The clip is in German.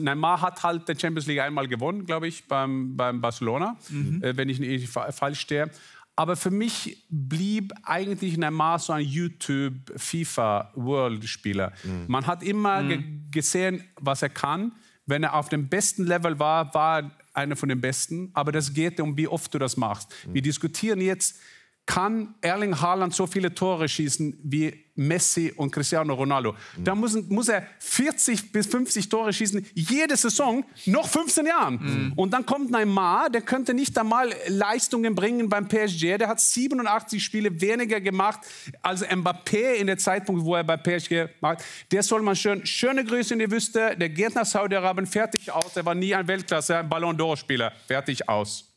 Neymar hat halt die Champions League einmal gewonnen, glaube ich, beim, beim Barcelona, mhm. äh, wenn ich nicht falsch stehe. Aber für mich blieb eigentlich Neymar so ein YouTube, FIFA, World-Spieler. Mhm. Man hat immer mhm. gesehen, was er kann. Wenn er auf dem besten Level war, war er einer von den Besten. Aber das geht um, wie oft du das machst. Wir mhm. diskutieren jetzt, kann Erling Haaland so viele Tore schießen wie Messi und Cristiano Ronaldo. Mhm. Da muss, muss, er 40 bis 50 Tore schießen, jede Saison, noch 15 Jahren. Mhm. Und dann kommt Neymar, der könnte nicht einmal Leistungen bringen beim PSG. Der hat 87 Spiele weniger gemacht als Mbappé in der Zeitpunkt, wo er bei PSG macht. Der soll man schön, schöne Grüße in die Wüste. Der geht nach Saudi-Arabien, fertig aus. Der war nie ein Weltklasse, ein Ballon d'Or-Spieler, fertig aus.